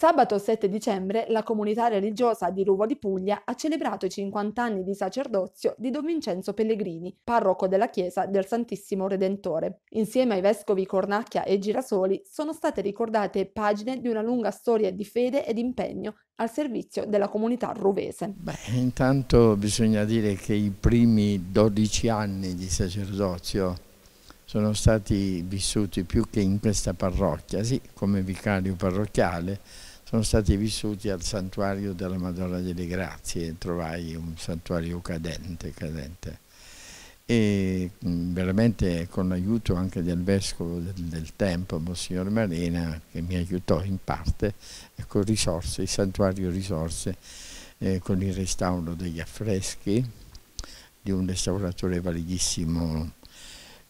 Sabato 7 dicembre la comunità religiosa di Ruvo di Puglia ha celebrato i 50 anni di sacerdozio di Don Vincenzo Pellegrini, parroco della chiesa del Santissimo Redentore. Insieme ai vescovi Cornacchia e Girasoli sono state ricordate pagine di una lunga storia di fede ed impegno al servizio della comunità ruvese. Beh, intanto bisogna dire che i primi 12 anni di sacerdozio sono stati vissuti più che in questa parrocchia, sì, come vicario parrocchiale, sono stati vissuti al santuario della Madonna delle Grazie, trovai un santuario cadente, cadente. E mm, veramente con l'aiuto anche del vescovo del, del tempo, Monsignor Marena, che mi aiutò in parte, ecco, risorse, il santuario risorse eh, con il restauro degli affreschi di un restauratore validissimo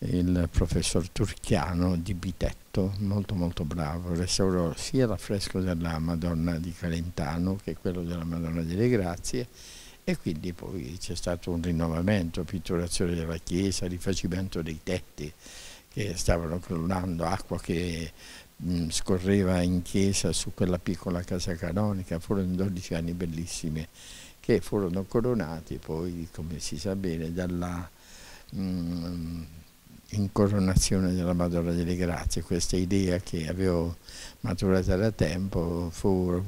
il professor Turchiano di Bitetto, molto molto bravo, restaurò sia l'affresco della Madonna di Calentano che quello della Madonna delle Grazie e quindi poi c'è stato un rinnovamento, pitturazione della chiesa, rifacimento dei tetti che stavano crollando, acqua che mh, scorreva in chiesa su quella piccola casa canonica, furono 12 anni bellissimi che furono coronati poi, come si sa bene, dalla... Mh, incoronazione della Madonna delle Grazie, questa idea che avevo maturata da tempo fu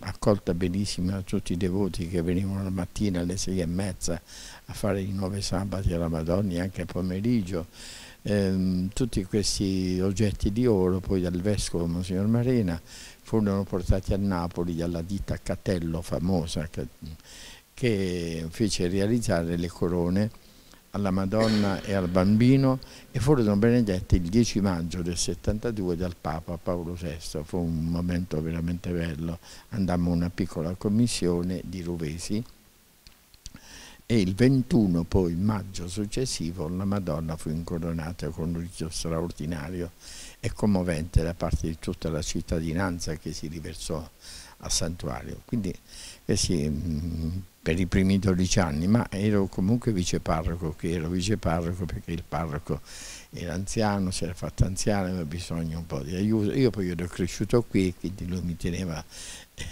accolta benissimo da tutti i devoti che venivano la mattina alle sei e mezza a fare i nove sabati alla Madonna e anche a pomeriggio. Ehm, tutti questi oggetti di oro poi dal vescovo Monsignor Marina furono portati a Napoli dalla ditta Catello famosa che fece realizzare le corone alla Madonna e al Bambino e furono benedetti il 10 maggio del 72 dal Papa Paolo VI. Fu un momento veramente bello. Andammo una piccola commissione di Ruvesi e il 21 poi maggio successivo la Madonna fu incoronata con un rito straordinario e commovente da parte di tutta la cittadinanza che si riversò al santuario. Quindi questi per i primi 12 anni, ma ero comunque viceparroco, che ero viceparroco perché il parroco era anziano, si era fatto anziano, aveva bisogno un po' di aiuto. Io poi ero cresciuto qui, quindi lui mi teneva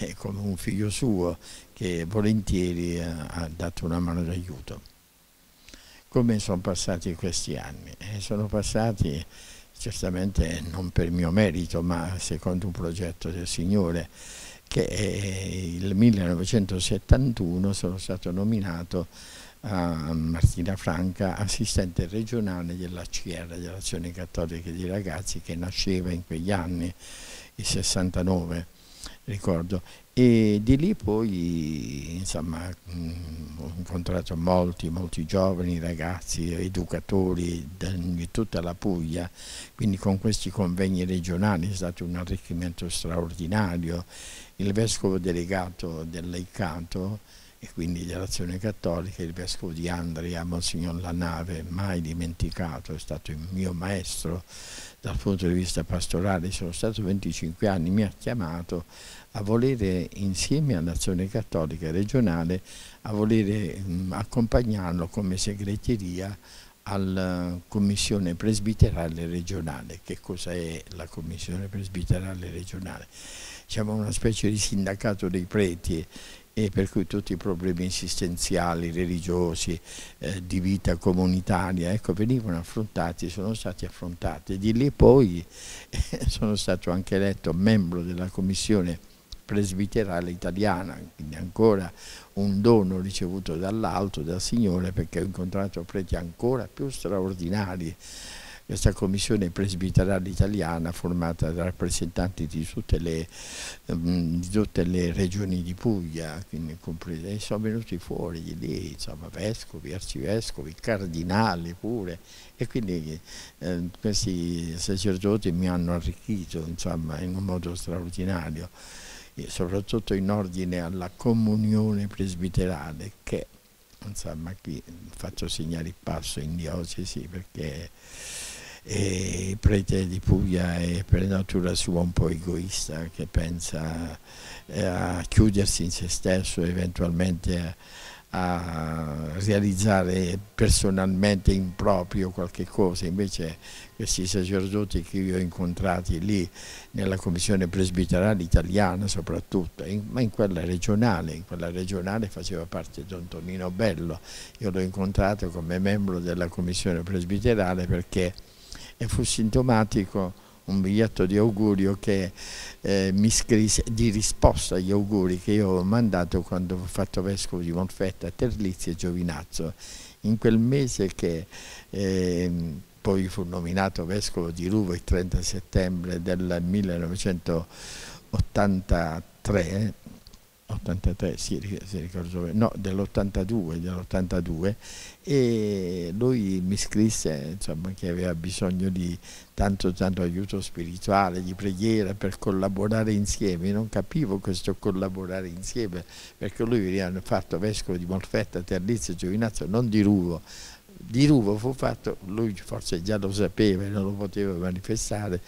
eh, come un figlio suo che volentieri ha, ha dato una mano d'aiuto. Come sono passati questi anni? Eh, sono passati certamente non per mio merito, ma secondo un progetto del Signore che nel eh, 1971 sono stato nominato a Martina Franca, assistente regionale dell'ACR, dell'Azione Cattolica di Ragazzi, che nasceva in quegli anni, il 69, ricordo, e di lì poi insomma, mm, ho incontrato molti, molti giovani ragazzi, educatori di tutta la Puglia, quindi con questi convegni regionali è stato un arricchimento straordinario. Il vescovo delegato dell'Eicato e quindi dell'Azione Cattolica, il vescovo di Andria, Monsignor Lanave, mai dimenticato, è stato il mio maestro dal punto di vista pastorale, sono stato 25 anni, mi ha chiamato a volere insieme all'Azione Cattolica Regionale, a volere mh, mm, accompagnarlo come segreteria alla eh, Commissione Presbiterale Regionale. Che cosa è la Commissione Presbiterale Regionale? Siamo una specie di sindacato dei preti e per cui tutti i problemi esistenziali, religiosi, eh, di vita comunitaria, ecco, venivano affrontati, sono stati affrontati. Di lì poi eh, sono stato anche eletto membro della Commissione presbiterale italiana, quindi ancora un dono ricevuto dall'alto, dal Signore, perché ho incontrato preti ancora più straordinari questa commissione presbiterale italiana formata da rappresentanti di tutte le, mm, di tutte le regioni di Puglia, quindi, e eh, sono venuti fuori di lì, insomma, vescovi, arcivescovi, cardinali pure, e quindi eh, questi sacerdoti mi hanno arricchito insomma, in un modo straordinario, soprattutto in ordine alla comunione presbiterale che insomma qui faccio segnare il passo in diocesi perché e il prete di Puglia è per natura sua un po' egoista che pensa eh, a chiudersi in se stesso eventualmente a, a realizzare personalmente in proprio qualche cosa invece questi sacerdoti che io ho incontrati lì nella commissione presbiterale italiana soprattutto, in, ma in quella regionale, in quella regionale faceva parte Don Tonino Bello, io l'ho incontrato come membro della commissione presbiterale perché e fu sintomatico un biglietto di augurio che eh, mi scrisse di risposta agli auguri che io ho mandato quando ho fatto vescovo di Monfetta, Terlizzi e Giovinazzo. In quel mese che eh, poi fu nominato vescovo di Ruvo il 30 settembre del 1983, 83, sì, se ricordo bene, no, dell'82, dell'82 e lui mi scrisse insomma, che aveva bisogno di tanto tanto aiuto spirituale, di preghiera per collaborare insieme, non capivo questo collaborare insieme perché lui veniva fatto vescovo di Molfetta, Terlizio, Giovinazzo, non di Ruvo, di Ruvo fu fatto, lui forse già lo sapeva e non lo poteva manifestare,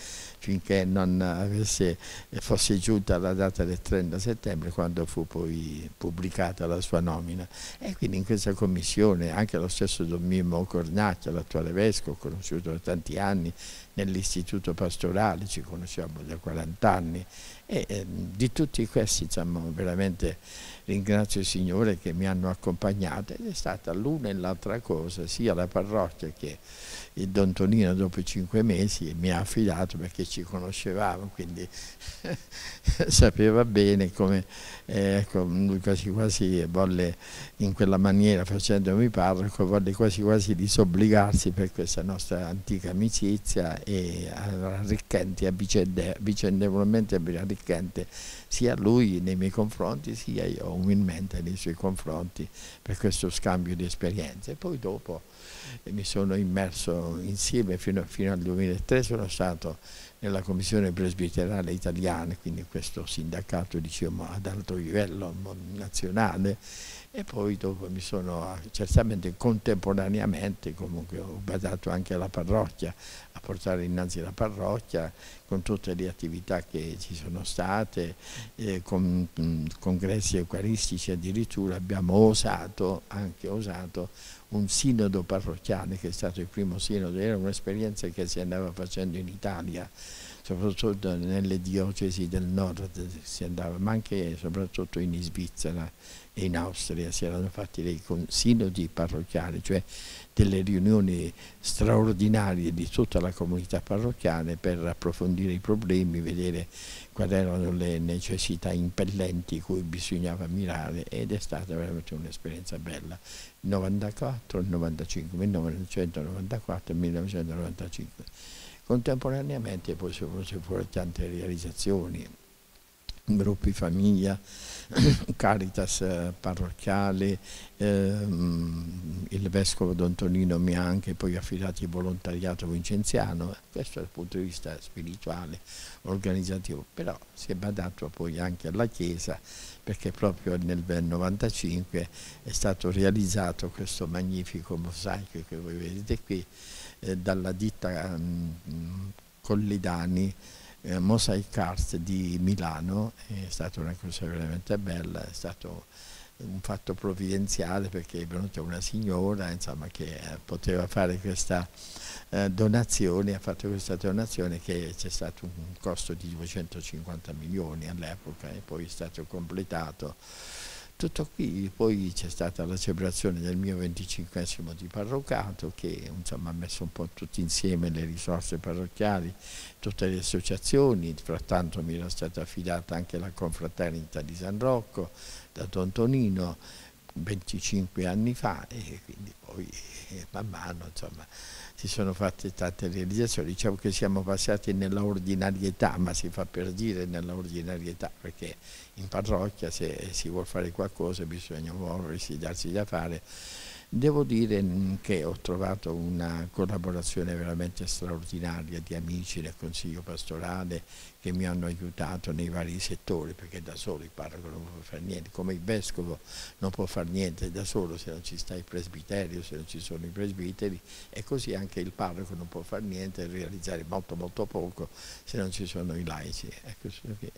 finché non avesse, eh, fosse giunta la data del 30 settembre quando fu poi pubblicata la sua nomina. E quindi in questa commissione anche lo stesso Don Mimmo Cornacchia, l'attuale vescovo, conosciuto da tanti anni nell'istituto pastorale, ci conosciamo da 40 anni e eh, di tutti questi diciamo, veramente ringrazio il Signore che mi hanno accompagnato ed è stata l'una e l'altra cosa, sia la parrocchia che il Don Tonino dopo cinque mesi mi ha affidato perché ci conoscevamo, quindi sapeva bene come eh, ecco, lui quasi quasi volle in quella maniera facendomi parroco, volle quasi quasi disobbligarsi per questa nostra antica amicizia e arricchente, vicendevolmente arricchente sia lui nei miei confronti sia io umilmente nei suoi confronti per questo scambio di esperienze. E poi dopo mi sono immerso insieme fino, fino, al 2003, sono stato nella commissione presbiterale italiana, quindi questo sindacato diciamo, ad alto livello nazionale e poi dopo mi sono certamente contemporaneamente comunque ho badato anche alla parrocchia, a portare innanzi la parrocchia con tutte le attività che ci sono state, eh, con mh, mm, congressi eucaristici addirittura abbiamo osato, anche osato, un sinodo parrocchiale che è stato il primo sinodo, era un'esperienza che si andava facendo in Italia cioè, soprattutto nelle diocesi del nord si andava, ma anche soprattutto in Svizzera e in Austria si erano fatti dei sinodi parrocchiali, cioè delle riunioni straordinarie di tutta la comunità parrocchiale per approfondire i problemi, vedere quali erano le necessità impellenti cui bisognava mirare ed è stata veramente un'esperienza bella. 94, 95, 1994, 1995. Contemporaneamente poi sono venute fuori tante realizzazioni, gruppi famiglia, Caritas eh, parrocchiale, ehm, il vescovo D'Antonino mi ha anche poi affidato il volontariato vincenziano, eh, questo dal punto di vista spirituale, organizzativo, però si è badato poi anche alla Chiesa perché proprio nel 1995 è stato realizzato questo magnifico mosaico che voi vedete qui eh, dalla ditta mh, mm, mm, Collidani eh, Mosaic Art di Milano, è stata una cosa veramente bella, è stato un fatto provvidenziale perché è venuta una signora insomma, che eh, poteva fare questa eh, donazione, ha fatto questa donazione che c'è stato un costo di 250 milioni all'epoca e poi è stato completato tutto qui, poi c'è stata la celebrazione del mio venticinquesimo di parroccato che insomma, ha messo un po' tutti insieme le risorse parrocchiali, tutte le associazioni, frattanto mi era stata affidata anche la confraternita di San Rocco da Don Tonino 25 anni fa e quindi poi eh, man mano insomma, si sono fatte tante realizzazioni. Diciamo che siamo passati nell'ordinarietà, ma si fa per dire nell'ordinarietà perché in parrocchia se si vuole fare qualcosa bisogna muoversi, darsi da fare Devo dire mm, che ho trovato una collaborazione veramente straordinaria di amici del Consiglio Pastorale che mi hanno aiutato nei vari settori, perché da solo il parroco non può fare niente, come il vescovo non può fare niente da solo se non ci sta il presbiterio, se non ci sono i presbiteri e così anche il parroco non può fare niente, e realizzare molto molto poco se non ci sono i laici. Ecco,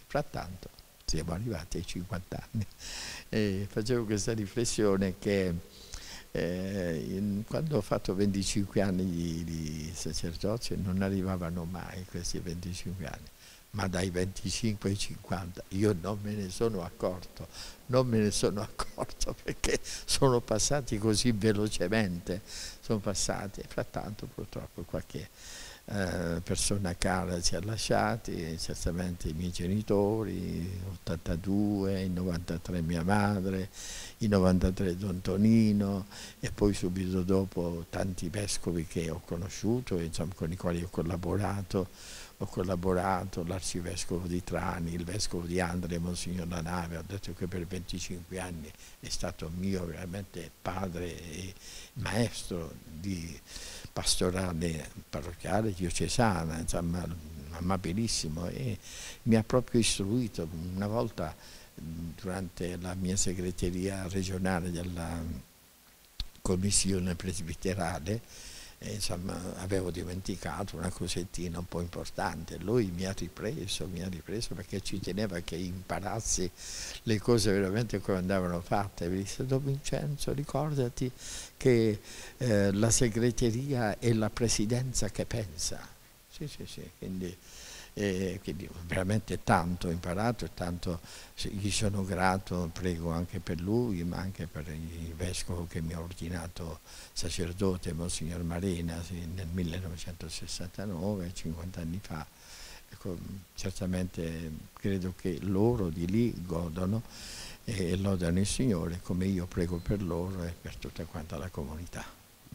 frattanto siamo arrivati ai 50 anni e facevo questa riflessione che eh, in, quando ho fatto 25 anni di, di sacerdozio non arrivavano mai questi 25 anni ma dai 25 ai 50 io non me ne sono accorto, non me ne sono accorto perché sono passati così velocemente, sono passati e frattanto purtroppo qualche eh, persona cara ci ha lasciati, certamente i miei genitori, 82, il 93 mia madre, il 93 Don Tonino e poi subito dopo tanti vescovi che ho conosciuto, insomma, con i quali ho collaborato ho collaborato, l'arcivescovo di Trani, il vescovo di Andrea, Monsignor Lanave, ho detto che per 25 anni è stato mio veramente padre e maestro di pastorale parrocchiale diocesana, insomma amabilissimo e mi ha proprio istruito una volta durante la mia segreteria regionale della commissione presbiterale e, eh, insomma, avevo dimenticato una cosettina un po' importante. Lui mi ha ripreso, mi ha ripreso perché ci teneva che imparassi le cose veramente come andavano fatte. Mi disse, Don Vincenzo, ricordati che eh, la segreteria è la presidenza che pensa. Sì, sì, sì, quindi e quindi veramente tanto ho imparato e tanto gli sono grato, prego anche per lui, ma anche per il vescovo che mi ha ordinato sacerdote, Monsignor Marena, nel 1969, 50 anni fa. Ecco, certamente credo che loro di lì godono e lodano il Signore come io prego per loro e per tutta quanta la comunità.